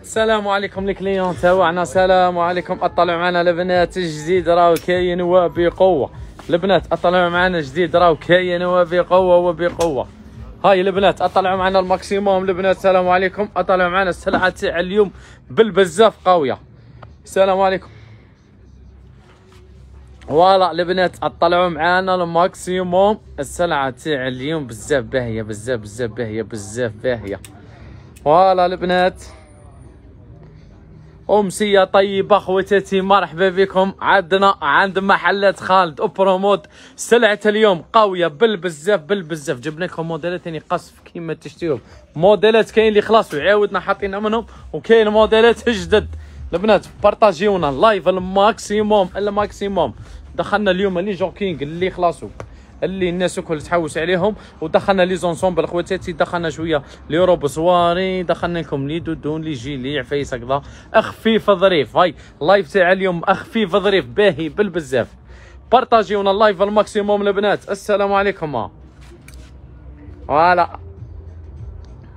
السلام عليكم الكليون تاعنا السلام عليكم اطلعوا معنا البنات الجديد راهو كاين وبقوه البنات اطلعوا معنا جديد راهو كاين وبقوه وبقوه هاي البنات اطلعوا معنا الماكسيموم البنات السلام عليكم اطلعوا معنا السلعه تاع اليوم بالبزاف قويه السلام عليكم فوالا البنات اطلعوا معنا الماكسيموم السلعه تاع اليوم بزاف باهيه بزاف بزاف باهيه بزاف باهيه فوالا البنات امسيه طيبه خواتاتي مرحبا بكم عندنا عند محلات خالد وبرومود سلعه اليوم قويه بالبزاف بالبزاف جبنا لكم موديلات يعني قصف كيما تشتيهم موديلات كاين اللي خلاص وعاودنا حاطين منهم وكاين موديلات جدد البنات بارطاجيونا لايف الماكسيموم الماكسيموم دخلنا اليوم لي جوكينغ اللي خلاصو اللي الناس الكل تحوس عليهم ودخلنا لي زونسومبل خواتاتي دخلنا شويه لي روب سواري دخلنا لكم لي دودون لي جيلي عفايس هكذا خفيف ظريف هاي اللايف تاع اليوم خفيف ظريف باهي بالبزاف بارطاجيونا اللايف الماكسيموم البنات السلام عليكم فوالا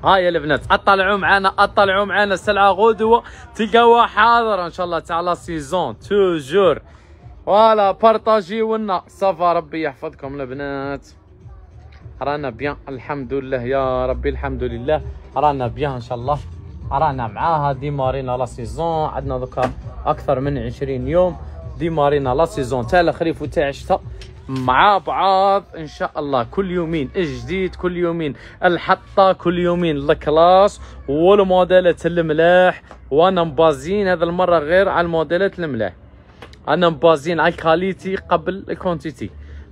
هاي البنات اطلعوا معنا اطلعوا معنا السلعه غدوه تلقاوها حاضره ان شاء الله تاع لا سيزون توجور فوالا بارطاجيو لنا صافا ربي يحفظكم البنات رانا بيان الحمد لله يا ربي الحمد لله رانا بيان ان شاء الله رانا معاها ديمارينا لا سيزون عندنا دوكا اكثر من 20 يوم ديمارينا لا سيزون تاع الخريف وتاع الشتاء مع بعض ان شاء الله كل يومين الجديد كل يومين الحطه كل يومين الكلاس والموديلات الملاح وانا مبازين هذا المره غير على الموديلات الملاح انا مبازين على الكاليتي قبل الكونتيتي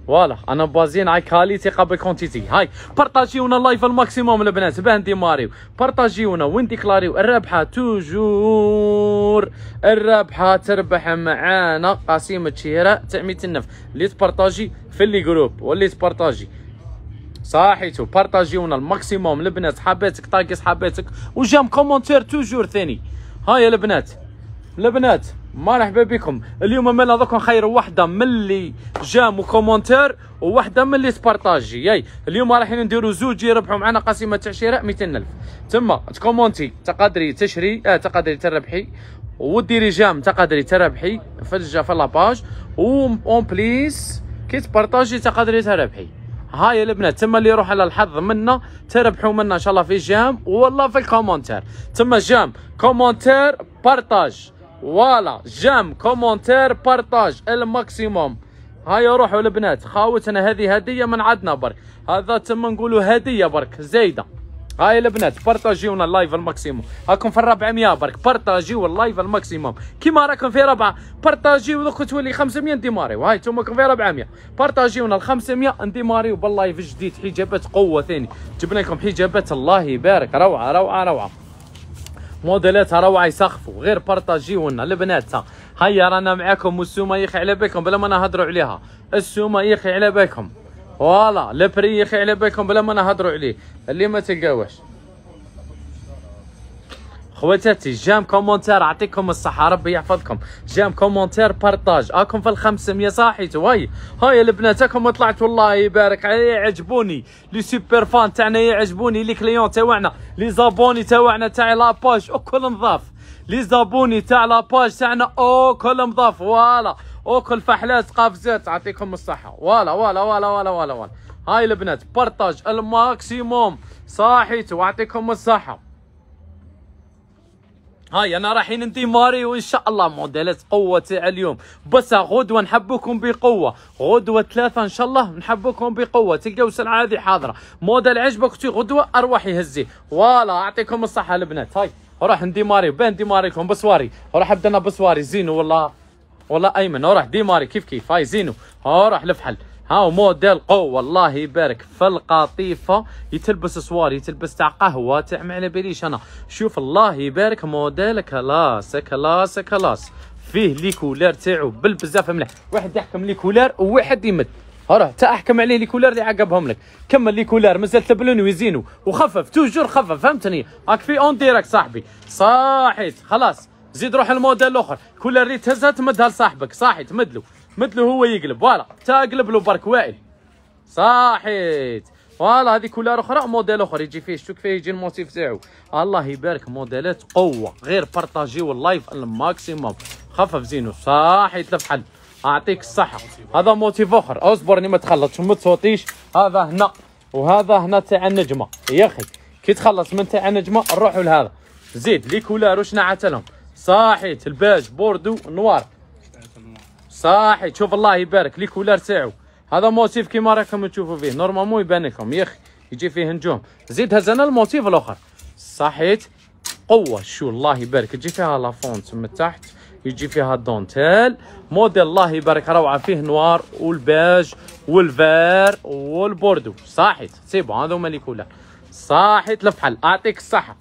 فوالا انا مبازين على كاليتي قبل كونتيتي هاي بارطاجيونا اللايف الماكسيموم البنات بهندي ماريو بارطاجيونا وين ديكلاريو الرابحه توجور الرابحه تربح معانا قاسم شراء تعميت النف اللي تبارطاجي في اللي جروب واللي تبارطاجي صحيتو بارطاجيونا الماكسيموم البنات حباتك طاقس حباتك وجام كومونتير توجور ثاني هاي البنات البنات مرحبا بكم اليوم مالا دوك خير وحده من اللي جا كومونتير وواحده من اللي سبارطاجي ياي اليوم رايحين نديرو زوج يربحوا معنا قسيمه تاع شراء 200000 تما تكومونتي تقدري تشري اه تقدري تربحي وديري جام تقدري تربحي في الجا في لاباج اون بليس كي تبارطاجي تقدري تربحي هاي البنات تما اللي يروح على الحظ منا تربحوا منا ان شاء الله في جام والله في الكومونتير تما جام كومونتير بارطاج فوالا جام كومونتير بارطاج الماكسيموم هيا روحوا البنات خاوتنا هذه هديه من عندنا برك هذا تم نقولوا هديه برك زايده هاي البنات بارطاجيونا اللايف الماكسيموم هاكم في الرابعه 100 برك بارطاجيو اللايف الماكسيموم كيما راكم في رابعه بارطاجيو دوك تولي 500 نديماري وهاي انتم راكم في رابعه 100 بارطاجيونا ال 500 نديماريو باللايف الجديد حجابات قوه ثاني جبنا لكم حجابات الله يبارك روعه روعه روعه موديلات راهو يسخفوا غير بارطاجيونا البنات هيا رانا معاكم والسومه يخي على بالكم بلا ما نهضروا عليها السومه يخي على بالكم فوالا لبري يخي على بالكم بلا ما نهضروا عليه اللي ما تلقاوهش خواتاتي جام كومنتار اعطيكم الصحه ربي يحفظكم جام كومنتار بارتاج اكم في الخمسمية 500 صاحيتو هاي هاي البنات اكم طلعت والله يبارك علي عجبوني لي سوبر فان تاعنا يعجبوني لي كليون تاعنا لي زابوني تاعنا تاع لاباج وكل نظاف لي زابوني تاع لاباج تاعنا او كل نظاف فوالا اوكل فحلات قفزات اعطيكم الصحه فوالا فوالا فوالا فوالا فوالا هاي البنات بارتاج الماكسيموم صاحيتو اعطيكم الصحه هاي انا رايحين ندي ماري وان شاء الله موديلات قوه تاع اليوم بس غدوه نحبكم بقوه غدوه ثلاثه ان شاء الله نحبكم بقوه تلقاو السلعه هذه حاضره موديل عجبك تي غدوه اروح يهزي فوالا اعطيكم الصحه البنات هاي راح نديماري بين ديماريكم بسواري راح بدنا بسواري زينو والله والله ايمن راح ديماري كيف كيف هاي زينو راح لفحل ها موديل قوة والله يبارك في القطيفة يتلبس سوار يتلبس تاع قهوة تاع ما على باليش انا شوف الله يبارك موديل كلاس كلاس كلاس فيه لي كولار تاعو بالبزاف مليح واحد يحكم لي كولار وواحد يمد راه تا احكم عليه لي كولار اللي عقبهم لك كمل لي كولار مازال تبلون ويزينو وخفف توجور خفف فهمتني راك في اون ديريكت صاحبي صاحيت خلاص زيد روح الموديل الاخر كولار اللي تهزها تمدها لصاحبك صاحي تمدلو مثله هو يقلب فوالا تا قلب له برك وائل صحيت فوالا هذه كولار اخرى موديل اخر يجي فيه شتو كيفاه يجي الموتيف تاعو الله يبارك موديلات قوه غير بارطاجيو اللايف الماكسيموم خفف زينو صحيت لفحل اعطيك الصحه هذا موتيف اخر اصبرني ما تخلطش ما تصوتيش هذا هنا وهذا هنا تاع النجمه يا اخي كي تخلص من تاع النجمه نروحوا لهذا زيد لي كولار نعت لهم صحيت الباج بوردو نوار صاحي شوف الله يبارك لي كولار تاعو هذا موتيف كيما راكم تشوفوا فيه نورمالمون يبان لكم يا اخي يجي فيه نجوم زيد هز انا الموتيف الاخر صحيت قوه شو الله يبارك تجي فيها لافونت من تحت يجي فيها الدونتيل موديل الله يبارك روعه فيه نوار والباج والفار والبوردو صحيت سيبو هذو هما لي كولار صحيت لفحل اعطيك الصحه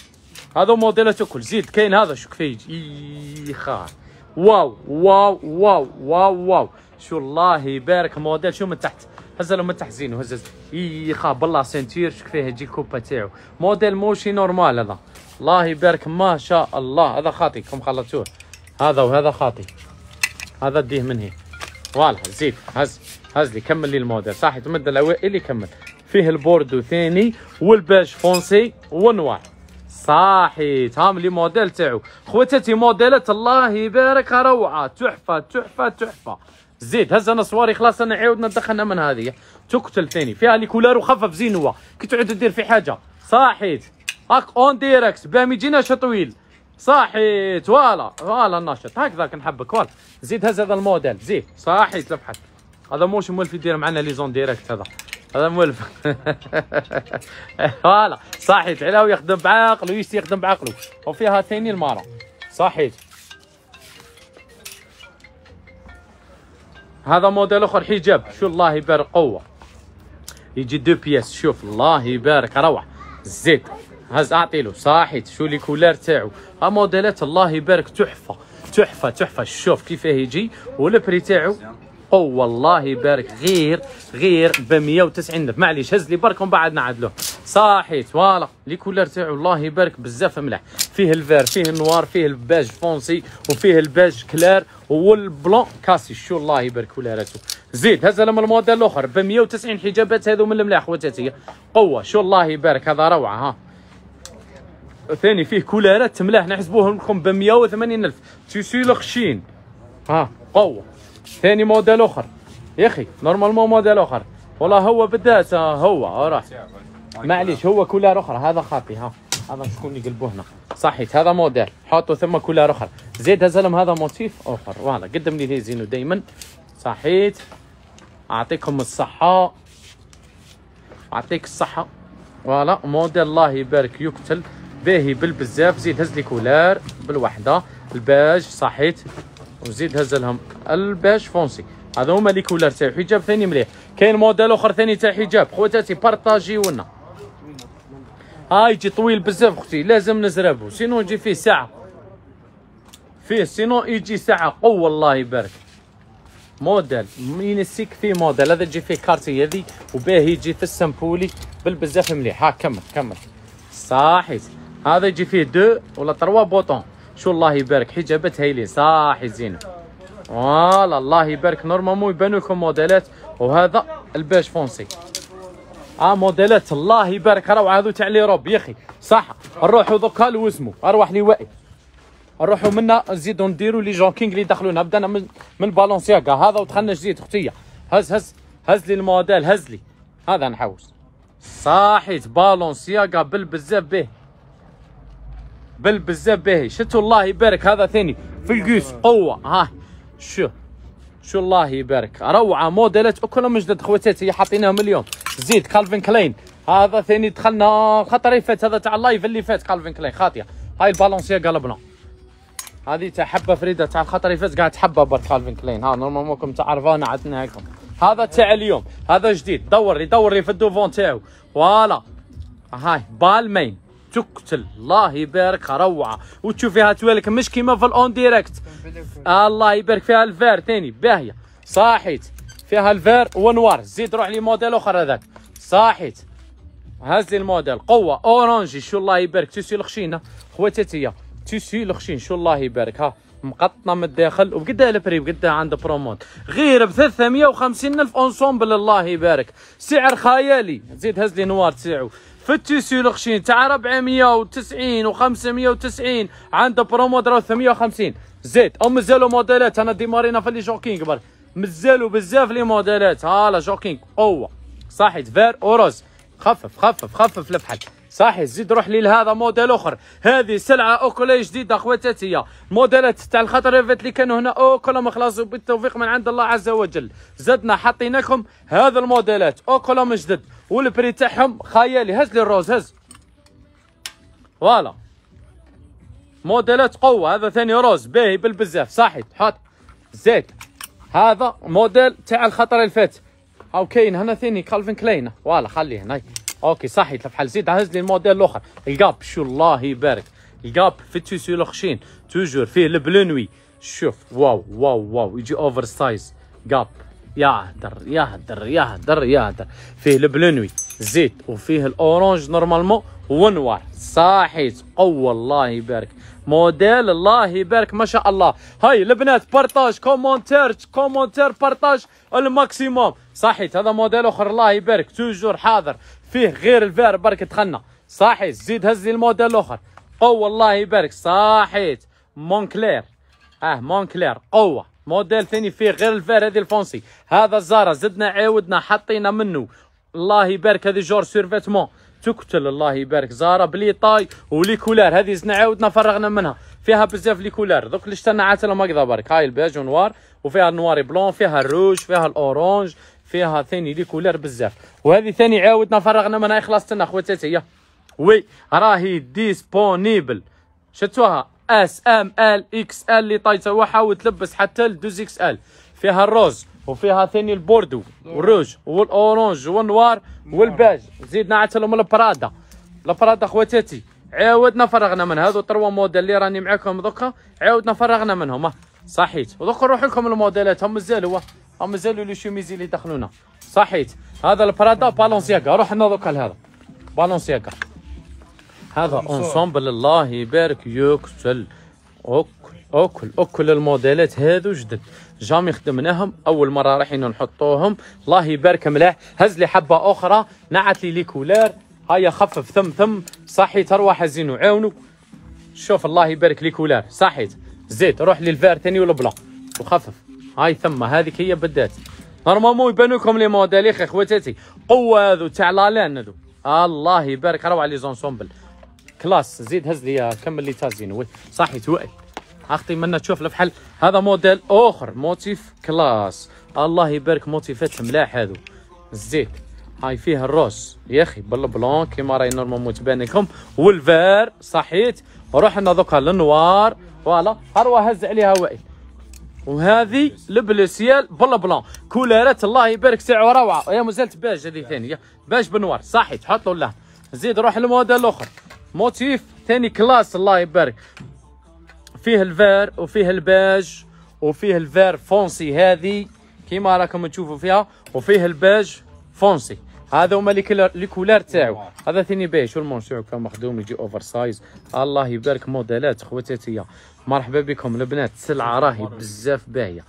هذو موديلات كل زيد كاين هذا شوف فيه خا واو واو واو واو واو شو الله يبارك موديل شو من تحت لو من تحت زين وهزز يخاب الله سنتير شك فيه يجي كوبا تاعو موديل موشي نورمال هذا الله يبارك ما شاء الله هذا خاطي كم خلطتوه هذا وهذا خاطي هذا ديه من هي فوالا زيد هز هز لي كمل لي الموديل صح تمد الاوائل يكمل فيه البوردو ثاني والباج فونسي وانواع صاحي تام لي موديل تاعو خواتاتي موديلات الله يبارك روعه تحفه تحفه تحفه زيد هز انا صواري خلاص انا عاودنا دخلنا من هذه تقتل ثاني فيها لي كولار وخفف زين هو كي تعود دير في حاجه صاحيت هاك اون ديركس بلا ما يجيناش طويل صاحيت فوالا فوالا الناشط هكذاك نحبك فوالا زيد هز هذا الموديل زيد صاحيت لبحك هذا موش مولف يدير معنا لي زون ديريكت هذا هذا مولف فوالا صحيت علاه يخدم بعقله يشتي يخدم بعقله وفيها ثاني المارة صحيت هذا موديل اخر حجاب شو الله يبارك قوه يجي دو بياس شوف الله يبارك روعه زيد هز اعطي له صحيت شو لي كولار تاعو ها موديلات الله يبارك تحفه تحفه تحفه شوف كيفاه يجي ولبري تاعو قوة والله يبارك غير غير ب 190 الف معليش هز لي برك ومن بعد نعدلوه صحيت فوالا لي كولار تاعو الله يبارك بزاف ملاح فيه الفير فيه النوار فيه الباج فونسي وفيه الباج كلار والبلون كاسي شو الله يبارك كولاراتو زيد هز لما الموديل الاخر ب 190 حجابات هذو من الملاح خواتاتي قوه شو الله يبارك هذا روعه ها ثاني فيه كولارات ملاح نحسبوهم لكم ب 180 الف تيسيلو خشين ها قوه ثاني موديل اخر يا اخي نورمالمون موديل اخر والله هو بالذات هو راه معليش هو كولار اخرى هذا خاطي ها هذا شكون يقلبوه هنا صحيت هذا موديل حطوا ثم كولار اخر زيد هزلهم هذا موتيف اخر فوالا قدم لي زينو دائما صحيت اعطيكم الصحه اعطيك الصحه فوالا موديل الله يبارك يقتل باهي بالبزاف زيد هز لي كولار بالوحده الباج صحيت وزيد هز لهم الباش فونسي هذا هما لي كولر تاعو حجاب ثاني مليح كاين موديل اخر ثاني تاع حجاب خواتاتي بارطاجيونا ها يجي طويل بزاف اختي لازم نزربو سينو يجي فيه ساعه فيه سينو يجي ساعه قوه الله يبارك موديل من السيك فيه موديل هذا يجي فيه كارتي هذي وباه يجي في السامبولي بالبزاف مليح ها كمل كمل صاحي هذا يجي فيه دو ولا تروا بوطون شو الله يبارك حجابتها لي صاحي زينه فوالا الله يبارك نورمالمون يبانوا لكم موديلات وهذا الباش فونسي اه موديلات الله يبارك روعه هذو تاع لي روب يا اخي صح نروحو دوكا لوزمو ارواح لوائي نروحو منا نزيدو نديرو لي جونكينغ لي دخلونا بدانا من من بالونسياكا هذا ودخلنا جديد اختي هز هز هز لي الموديل هز لي هذا نحوس صاحيت بالونسياكا بالبزاف به بل بزاف باهي شتو الله يبارك هذا ثاني في القيس آه. قوه ها شو شو الله يبارك روعه موديلات كلهم جدد خواتاتي حاطينهم اليوم زيد كالفين كلاين هذا ثاني دخلنا خطري فات هذا تاع اللايف اللي فات كالفين كلاين خاطيه هاي البالونسيه قلبنا هذه تاع حبه فريده تاع الخطري فات قاعد حبه برك كالفين كلاين ها نورمالمون تاع عرفانا عدنا هاكم هذا تاع اليوم هذا جديد دور لي دور لي في الدوفون تاعو فوالا هاي بالمين تقتل الله يبارك روعه وتشوف فيها توالك مش كيما في الاون ديريكت الله يبارك فيها الفار ثاني باهيه صاحيت فيها الفار ونوار زيد روح لي موديل اخر هذاك صاحيت هز لي الموديل قوه اورانجي شو الله يبارك تسي الخشينه خواتاتيه تسي الخشين شو الله يبارك ها مقطنه من الداخل وبقدها البري بقدها عند بروموت غير ب 350 الف اونسومبل الله يبارك سعر خيالي زيد هز لي نوار تاعو في فتشي يلخشين تاع 490 و590 عنده برومو دراو 850 زيد او مازالوا موديلات انا ديمارينا في لي جوكينغ برك مازالوا بزاف لي موديلات هالا جوكينغ قوه صحي فير اوروز خفف خفف خفف الفحل صحيح زيد روح لي لهذا موديل اخر هذه سلعه اوكولا جديده خواتاتي هي موديلات تاع الخطر اللي كانوا هنا اوكولا مخلص بالتوفيق من عند الله عز وجل زدنا حطيناكم هذا الموديلات اوكولا من جدد والبري تاعهم خيالي هز لي الروز هز فوالا موديلات قوه هذا ثاني روز باهي بالبزاف صحيح حط زيت هذا موديل تاع الخطر اللي فات او كاين هنا ثاني كالفن كلاين فوالا خليه هنا اوكي صحيح بحال زيد هز لي الموديل الاخر القاب شو الله يبارك القاب في التيسيو لخشين توجور فيه البلونوي شوف واو واو واو يجي اوفر سايز قاب يهدر يهدر يهدر يهدر فيه البلونوي زيت وفيه الاورانج نورمالمون ونوار صحيت قوة الله يبارك موديل الله يبارك ما شاء الله هاي البنات بارطاج كومونتير كومونتير بارطاج الماكسيموم صحيت هذا موديل اخر الله يبارك توجور حاضر فيه غير الفير برك تخنا صحيت زيد هز لي الموديل الاخر قوة الله يبارك صحيت مونكلير اه مونكلير قوة موديل ثاني فيه غير الفير هذه الفونسي هذا الزارة زدنا عاودنا حطينا منه الله يبارك هذه جور سيرفيتمون تقتل الله يبارك زارة بلي طاي ولي كولار هذه زدنا عاودنا فرغنا منها فيها بزاف لي كولار دوك اللي شتنا عاتلهم ماكذا برك هاي البيج ونوار وفيها النوار بلون فيها الروج فيها الاورانج فيها ثاني لي كولار بزاف وهذه ثاني عاودنا فرغنا منها خلاص تنا خواتاتي وي راهي ديسبونيبل شتوها اس ام ال اكس ال اللي طايته تسوحها وتلبس حتى الدوز اكس ال فيها الروز وفيها ثاني البوردو والروج والاورانج والنوار والباج زيدنا عاد لهم البرادا البرادا خواتاتي عاودنا فرغنا من هذو تروا موديل اللي راني معاكم دوكا عاودنا فرغنا منهم صحيت ودوكا نروح لكم الموديلات هم مازال هو هم مازالوا لي شوميزي اللي دخلونا صحيت هذا البرادا بالونسياكا روحنا دوكا لهذا بالونسياكا هذا انسومبل الله يبارك يكسل اوكل اوكل الموديلات هذو جدد جامي خدمناهم اول مره رايحين نحطوهم الله يبارك ملاح هز لي حبه اخرى نعت لي لي كولار هيا خفف ثم ثم صحيت تروى زين وعاونوا شوف الله يبارك لي كولار صحيت زيد روح للفار ثاني والبلا وخفف هاي ثم هذيك هي بدات نورمالمون يبانو لكم لي موديل اخي خواتاتي قوه هذو تاع لالان هذو الله يبارك روعه لي زونسومبل كلاس زيد هز لي كمل لي تازين صح يتوقل اختي منا تشوف لفحل هذا موديل اخر موتيف كلاس الله يبارك موتيفات ملاح هذو الزيت هاي فيها الروس يا اخي بالبلون كيما راهي نورمالمون تبان لكم والفير صحيت روحنا دوكا للنوار فوالا هروى هز عليها وائل وهذه البلوسيال بلا كولارات الله يبارك ساعه روعه يا مازالت باج هذه ثانيه باج بنوار صحيت حط له زيد روح للموديل الاخر موتيف ثاني كلاس الله يبارك فيه الفير وفيه الباج وفيه الفير فونسي هذه كيما راكم تشوفوا فيها وفيه الباج فونسي هذا هما لي كولار تاعو هذا ثاني باهي شو المونسيو كان مخدوم يجي اوفر سايز الله يبارك موديلات خواتاتيه مرحبا بكم البنات سلعه راهي بزاف باهيه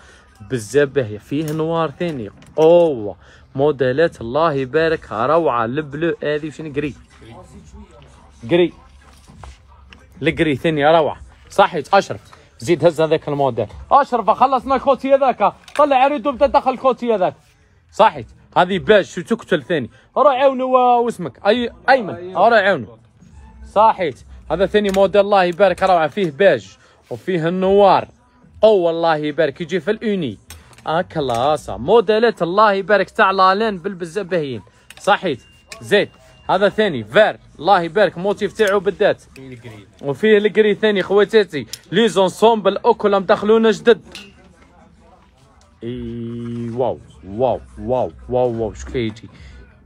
بزاف باهيه فيه نوار ثاني قوه موديلات الله يبارك روعه البلو هذه وشنو قري قري القري ثني روعه صحيت اشرف زيد هز هذاك الموديل اشرف خلصنا الكوتي هذاك طلع بدا تدخل الكوتي هذاك صحيت هذه باش تقتل ثاني روح عاونوا واسمك اي ايمن أيوة. روح عاونوا صحيت هذا ثاني موديل الله يبارك روعه فيه باج وفيه النوار قوه الله يبارك يجي في الأوني اه كلاسه موديلات الله يبارك تاع لالين بالبزبهين صحيت زيد هذا ثاني فير الله يبارك موتيف تاعو بالذات وفيه الكري ثاني خواتاتي لي زونسومبل اوكلهم مدخلونا جدد اي واو واو واو واو واو شكيتي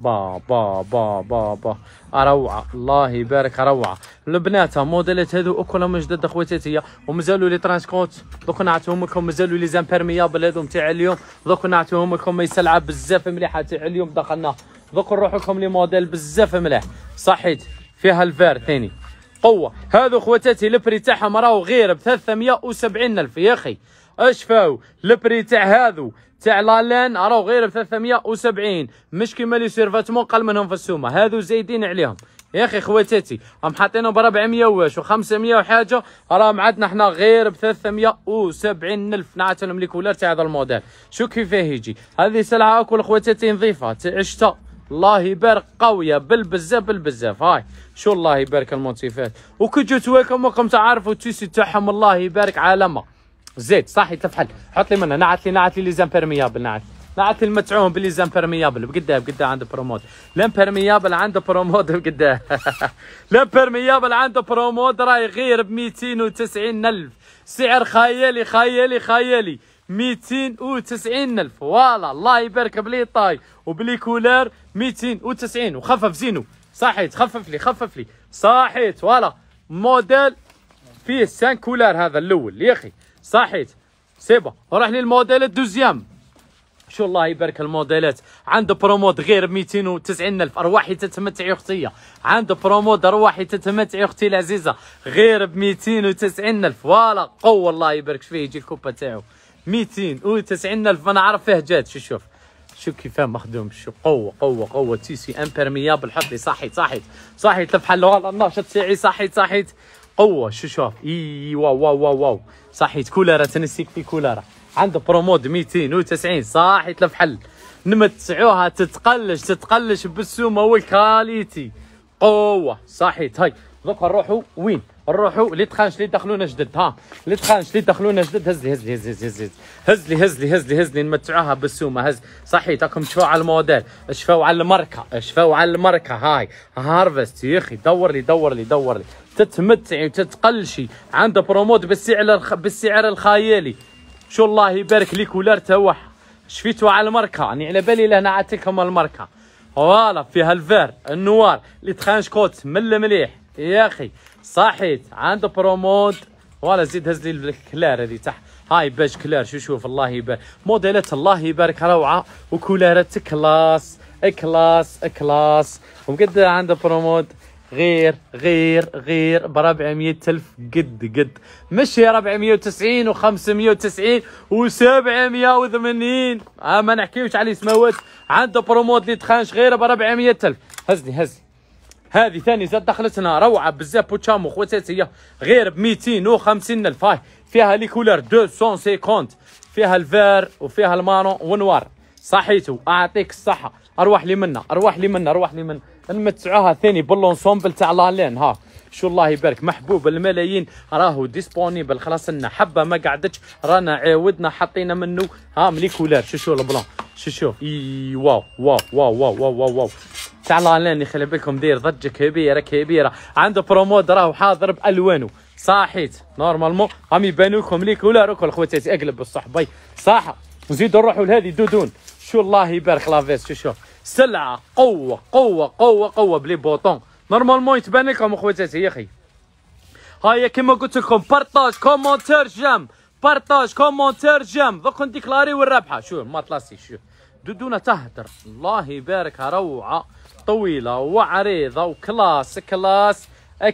با با با با با روعه الله يبارك روعه البنات موديلات هذو اكلهم جدد خواتاتي ومازالوا لي ترانسكوت دوك نعطيهم لكم مازالوا لي زامبيرميابل هذو تاع اليوم دوك نعطيهم لكم ميسلعه بزاف مليحه تاع اليوم دخلنا ذوقوا روحكم لي موديل بزاف ملاح صحيت فيها الفار ثاني قوه هذو خواتاتي البري تاعهم راهو غير ب 370 الف يا اخي اش فاو البري تاع هذو تاع لالان راهو غير ب 370 مش كيما لي سيرفاتمون قل منهم في السومه هذو زايدين عليهم يا اخي خواتاتي راهم حاطينهم ب 400 واش و500 وحاجه راهم عندنا حنا غير ب 370 الف نعطيهم لي كولر تاع هذا الموديل شو كيفاه يجي هذه سلعه اكل خواتاتي نظيفه عشتها الله يبارك قويه بالبزاف بالبزاف هاي شو الله يبارك الموتيفات وكي جيت ويكم وكم تعرفوا التيسي تاعهم الله يبارك عالمه زيد صحي تفحل حط لي منها نعت لي نعت لي لي زامبيرميابل نعت نعت المتعوم باللي زامبيرميابل بقدا بقدا عنده برومود لامبيرميابل عنده برومود بقدا لامبيرميابل عنده برومود راه يغير ب 290 الف سعر خيالي خيالي خيالي 290 الف فوالا الله يبارك بلي طاي وبلي كولار 290 وخفف زينو صحيت خفف لي خفف لي صحيت فوالا موديل فيه 5 كولار هذا الاول يا اخي صحيت سيبا روح للموديل الدوزيام شو الله يبارك الموديلات عنده برومود غير 290 الف ارواحي يا اختي عنده برومود ارواحي يا اختي العزيزه غير ب 290 الف فوالا قوه الله يبارك فيه يجي الكوبا تاعو 290 الف انا عارف فيه جات شو شوف شو كيفاه مخدوم شو قوه قوه قوه تي سي امبرميابل حطي لي صحيت صحيت صحيت لف الله الناشط سعي صحيت صحيت قوه شو شوف اي واو واو واو واو صحيت كولارة تنسيك في كولارة عنده برومود 290 صحيت لف حل نمتعوها تتقلش تتقلش بالسومه والكاليتي قوه صحيت هاي دوكا نروحوا وين نروحوا لي تخانش لي دخلونا جدد ها لي تخانش لي دخلونا جدد هز لي هز لي هز لي هز لي هز لي هز لي هز لي هز لي نمتعوها بالسومه هز صحيت راكم تشفوا على الموديل شفوا على الماركه شفوا على الماركه هاي هارفست يا اخي دور لي دور لي دور لي تتمتعي وتتقلشي عنده برومود بالسعر بالسعر الخيالي شو الله يبارك لك ولا توح شفيتوا على الماركه يعني على بالي لهنا عطيكم الماركه فوالا فيها الفير النوار لي تخانش كوت من المليح يا اخي صحيت عند برومود ولا زيد هز لي الكلار هذه تحت هاي باش كلار شو شوف الله يبارك موديلات الله يبارك روعه وكولارات كلاس كلاس كلاس وقد عند برومود غير غير غير ب 400 الف قد قد مشي 490 و590 و780 ما نحكيوش على سماوات عنده برومود اللي تخانش غير ب 400 الف هزني هزني هذه ثاني زاد دخلتنا روعه بزاف بوتشامو خواتات هي غير ب 250 الف هاي فيها لي كولور 250 فيها الفير وفيها المارون ونوار صحيتو اعطيك الصحه ارواح لي منا ارواح لي منا ارواح لي منا نمتعوها ثاني باللونسومبل تاع لالين ها شو الله يبارك محبوب الملايين راهو ديسبونيبل خلاص لنا حبه ما قعدتش رانا عاودنا حطينا منه ها ملي كولار شو شو البلون شو شو اي واو واو واو واو واو واو, واو. تعال لاني خلي بالكم دير ضجه كبيره كبيره عنده برومود راهو حاضر بالوانه صاحيت نورمالمون هم لكم ليك ولا روك خواتاتي اقلب بالصحبي صح نزيد نروحوا لهذه دودون شو الله يبارك لافيس شو شو سلعه قوه قوه قوه قوه بلي بوطون نورمالمون يتبان لكم خواتاتي يا اخي هاي كما قلت لكم بارطاج كومونتير جام بارطاج كومونتير جام دوك نديكلاري والرابحه شو ما تلاسي شو دودونا تهدر الله يبارك روعه طويله وعريضه وكلاس كلاس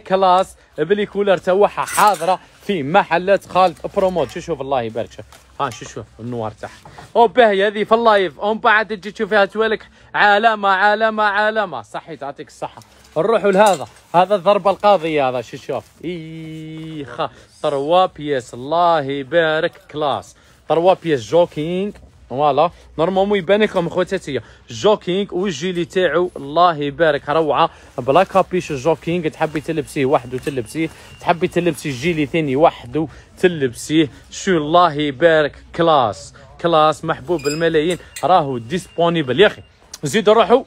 كلاس بلي كولر تاعها حاضره في محلات خالد بروموت شو شوف الله يبارك شوف ها شو شوف النوار تاعها او باهي هذه في اللايف ومن بعد تجي تشوفها توالك علامه علامه علامه صحيت يعطيك الصحه نروحوا لهذا هذا الضربه القاضيه هذا شو شوف ايخا تروا بيس الله يبارك كلاس تروا بيس جوكينج فوالا نورمالمون يبان لكم خوتي هي جوكينغ والجيلي تاعو الله يبارك روعه بلا كابيش جوكينغ تحبي تلبسيه وحده تلبسيه تحبي تلبسي الجيلي ثاني وحده تلبسيه شو الله يبارك كلاس كلاس محبوب الملايين راهو ديسبونيبل يا اخي زيدوا روحوا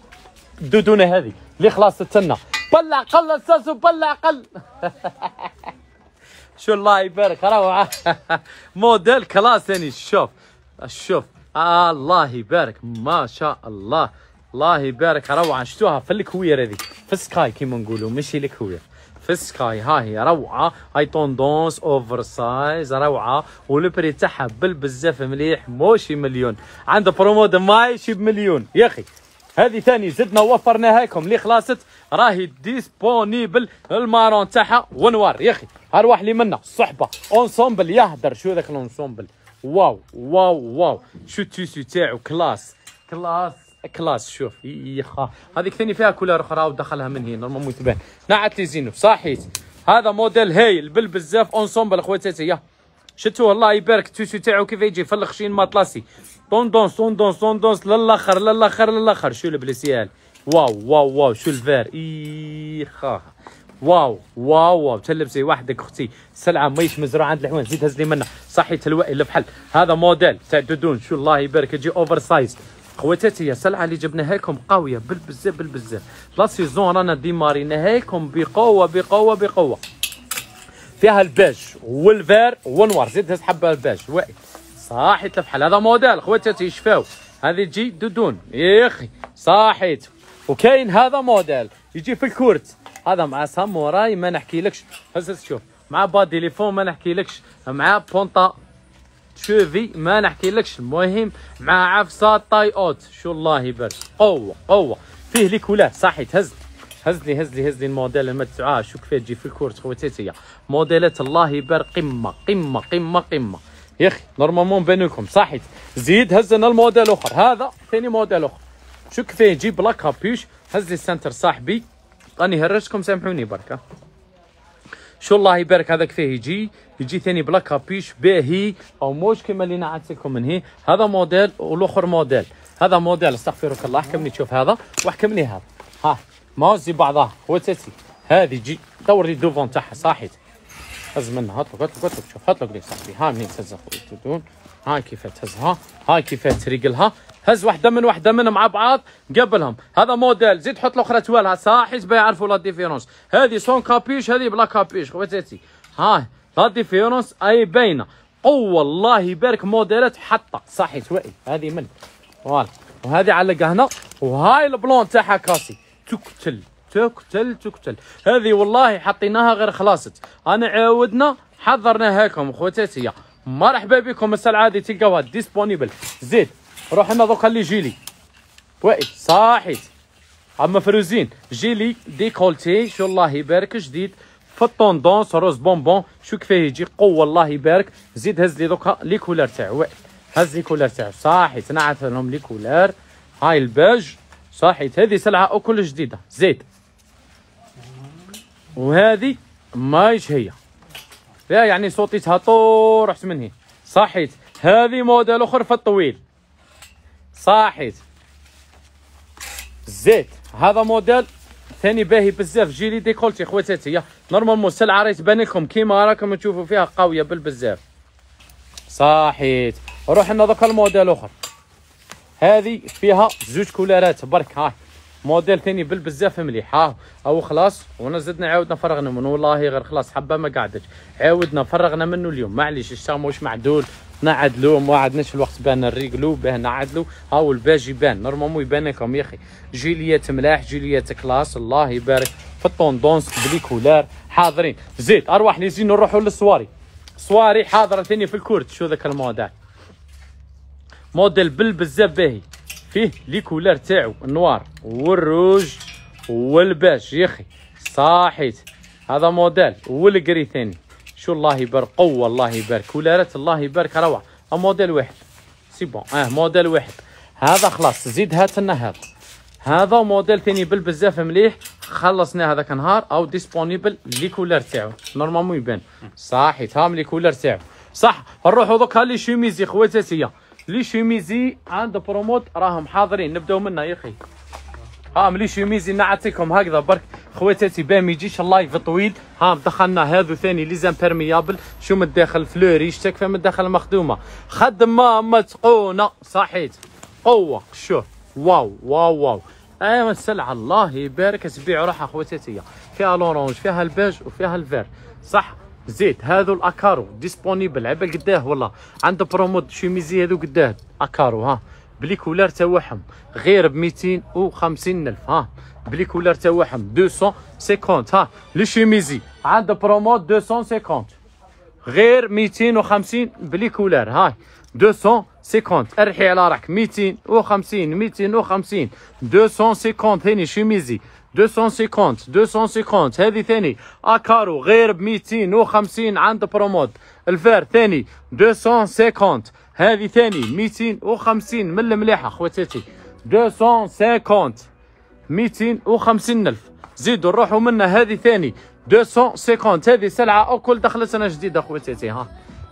دودونا هذه اللي خلاص تتسنى بلع قل استاذ بلع قل شو الله يبارك روعه موديل كلاس ثاني شوف شوف الله يبارك ما شاء الله الله يبارك روعه شفتوها في الكوير هذيك في السكاي كيما نقولوا ماشي الكوير في السكاي ها هي روعه هاي توندونس اوفر سايز روعه والبري تاعها بالبزاف مليح موشي مليون عنده برومو دو شي بمليون يا اخي هذه ثاني زدنا وفرناها لكم اللي خلاصت راهي ديسبونيبل المارون تاعها ونوار يا اخي ها روح لي منا الصحبه اونسومبل يهدر شو ذاك الانسومبل واو واو واو شو التيسو تاعو كلاس كلاس كلاس شوف يخا هذيك ثاني فيها كولار اخرى ودخلها من هنا نورمالمون تبان نعت لي زينو صحيت هذا موديل هايل بل بزاف اونسومبل اخواتاتي يا شتوه الله يبارك التيسو تاعو كيف يجي في الخشين ماطلاسي طوندونس طوندونس طوندونس للاخر للاخر للاخر شو البليسيال واو واو واو شو الفير ايخا واو واو واو تلبسي وحدك اختي سلعه ميش مزروعه عند الحوان زيد هز لي منها صحي تلوي اللي بحال هذا موديل تاع شو الله يبارك يجي اوفر سايز خواتاتي سلعه اللي جبناها لكم قويه بالبزاف بالبزاف لا سيزون رانا ديماريناها هيكم بقوه بقوه بقوه فيها الباج والفير والنوار زيد هز حبه الباج واعي صحيت تفحل هذا موديل خواتاتي شفاو هذه تجي دودون اخي صحيت وكاين هذا موديل يجي في الكورت هذا مع ساموراي ما نحكي لكش هز شوف مع باديليفون ما نحكيلكش مع بونطا شوفي ما نحكيلكش المهم مع عفصه طاي اوت شو الله يبارك قوه قوه فيه كولات صحي تهز هز لي هز لي هز لي الموديل ما تسعاه شو كيفاه تجي في الكورت هي موديلات الله يبارك قمه قمه قمه قمه يا اخي نورمالمون بينكم لكم صحيت زيد هز لنا الموديل اخر هذا ثاني موديل اخر شو كيفاه يجيب بلاك كابيش هز لي السنتر صاحبي راني هرجتكم سامحوني بركه شو الله يبارك هذاك فيه يجي يجي ثاني بلا كابيش باهي او موش كما اللي نعت لكم من هي هذا موديل والاخر موديل هذا موديل استغفرك الله لي تشوف هذا واحكمني هذا ها موزي بعضها هو تاتي هذه جي دور لي دوفون تاعها صاحيت هز منها لك هات لك شوف هات لك صاحبي ها منين تهزها خويا تدون ها كيف تهزها ها كيف تريقلها هز وحده من وحده من مع بعض قبلهم هذا موديل زيد حط الاخرى توالها صاحي حسب يعرفوا لا ديفيرونس هذه سون كابيش هذه بلا كابيش خواتاتي ها لا ديفيرونس اي باينه قوه الله يبارك موديلات حطه صاحي توائي هذه من فوالا وهذه علقها هنا وهاي البلون تاعها كاسي تقتل تقتل تقتل هذه والله حطيناها غير خلاصت انا عاودنا حضرناها لكم خواتاتي مرحبا بكم الساعه هذه تلقاوها ديسبونيبل زيد روح هنا دوك خلي جيلي وائل صاحيت عم فروزين جيلي ديكولتي شو الله يبارك جديد في الطوندونس روز بونبون شو كفاه يجي قوه الله يبارك زيد هز لي دوكا لي كولار تاعو وائل هز لي كولار تاعو صاحيت نعت لهم لي كولار هاي الباج صاحيت هذه سلعه اكل جديده زيد وهذه مايش هي لا يعني صوتيتها طور رحت من هنا صحيت هذه موديل اخر في الطويل صاحيت زيت هذا موديل ثاني باهي بزاف جيلي ديكولتي خواتاتي نورمالمون السلعه راهي تبان لكم كيما راكم تشوفوا فيها قوية بالبزاف صاحيت روح لنا دوكا الموديل اخر هذه فيها زوج كولارات برك هاي موديل ثاني بالبزاف مليح ها او خلاص وانا زدنا عاودنا فرغنا منه والله غير خلاص حبه ما قعدتش عاودنا فرغنا منه اليوم معليش الشاموش معدول نعدلو ما عدناش الوقت باه نريقلو باه نعدلو هاو الباج يبان نورمالمون يبان لكم يا اخي جيليات ملاح جيليات كلاس الله يبارك في الطوندونس بليكولار حاضرين زيد ارواح لي زين نروحوا للسواري سواري حاضره ثاني في الكورت شو ذاك الموديل موديل بل بزاف باهي فيه ليكولار تاعو النوار والروج والباج يا اخي صاحيت هذا موديل والقري ثاني شو الله يبارك قوه الله يبارك ولارات الله يبارك روعه موديل واحد سي بون اه موديل واحد هذا خلاص زيد هات لنا هذا هذا موديل ثاني بزاف مليح خلصناه هذاك النهار او ديسبونيبل لي كولر تاعو نورمالمون يبان صاحي تام لي كولر تاعو صح نروحوا دوكا لي شيميزي خواتاتي لي شيميزي عند بروموت راهم حاضرين نبداو منها يا اخي ها مليش يميزي نعطيكم هكذا برك خواتاتي باه ما يجيش اللايف طويل ها دخلنا هذو ثاني لي زامبيرميابل شو من الداخل فلوريش تكفى من الداخل مخدومه خدمه متقونه صحيت قوه شوف واو واو واو ايوا آه، السلعه الله يبارك تبيع روحها خواتاتي فيها لورونج فيها البيج وفيها الفير صح زيد هذو الاكارو ديسبونيبل عبال قداه والله عنده برومود شيميزي هذو قداه اكارو ها بلي كولار تاعهم غير ب 250 الف ها كولار تاعهم 250 ها لي شيميزي عند برومو 250 غير 250 بلي كولار هاي 250 ارحي على راك 250 250 250 ثاني شيميزي 250 250 هذه ثاني اكارو غير ب 250 عند برومود الفير ثاني 250 هذه ثاني 250 من المليحه خواتاتي 250 250 الف زيدوا نروحوا منا هذه ثاني 250 هذه سلعه اكل دخلت انا جديده خواتاتي ها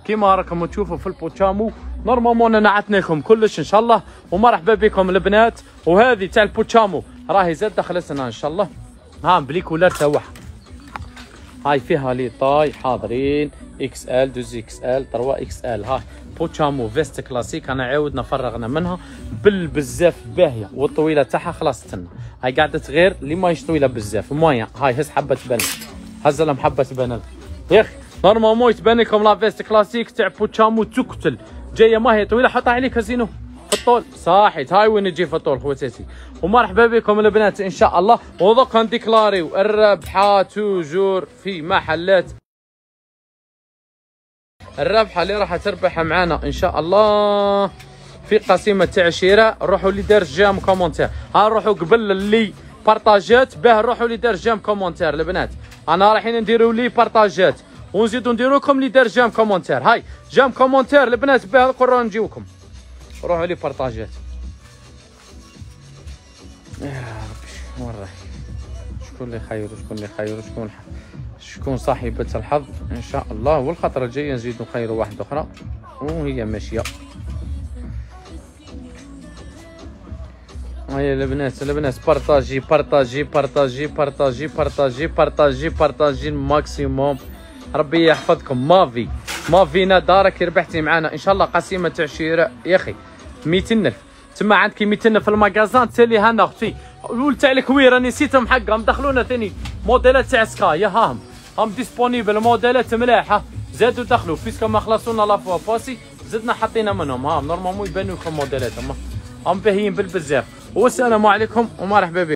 كيما راكم تشوفوا في البوتشامو نورمالمون انا عطناكم كلش ان شاء الله ومرحبا بكم البنات وهذه تاع البوتشامو راهي زاد دخلت لنا ان شاء الله ها بليكولار تا واحد هاي فيها لي طاي حاضرين اكس ال 2 اكس ال 3 اكس ال هاي بوتشامو فيست كلاسيك انا عاودنا فرغنا منها بالبزاف باهيه والطويله تاعها خلاص تنا هاي قعدت غير اللي ماهيش طويله بزاف مويا هاي هز حبه بنل هز لهم حبه بنل يا اخي نورمالمون يتبان لكم لا فيست كلاسيك تاع بوتشامو تقتل جايه ما هي طويله حطها عليك زينو في الطول صاحي هاي وين نجي في الطول خواتاتي ومرحبا بكم البنات ان شاء الله ودوكا نديكلاريو الربحه توجور في محلات الرابحه اللي راح تربحها معنا ان شاء الله في قسيمه تاع عشيره روحوا اللي دار جام كومونتير ها روحوا قبل اللي بارطاجات باه روحوا اللي دار جام كومونتير البنات انا رايحين نديروا لي بارطاجات ونزيدو نديرو لكم اللي دار جام كومونتير هاي جام كومونتير البنات باه القرون نجيوكم روحوا لي بارطاجات يا ربي شكون اللي خير وشكون اللي خير وشكون شكون صاحبة الحظ إن شاء الله والخطرة الجاية نزيد نخير واحد أخرى وهي ماشية هيا البنات البنات بارطاجي بارطاجي بارطاجي بارطاجي بارطاجي بارطاجي بارطاجي الماكسيموم ربي يحفظكم مافي مافينا دارك ربحتي معانا ان شاء الله قسيمه تاع شراء يا اخي 200000 تما عندك 200000 في المكازان تالي هانا اختي ولت عليك وي راني نسيتهم حقهم دخلونا ثاني موديلات تاع سكا يا هاهم هم ديسبونيبل موديلات ملاحه زادوا دخلوا فيس ما خلصونا لنا لافوا باسي زدنا حطينا منهم ها نورمالمون يبانوا لكم موديلات هم باهيين بالبزاف والسلام عليكم ومرحبا بكم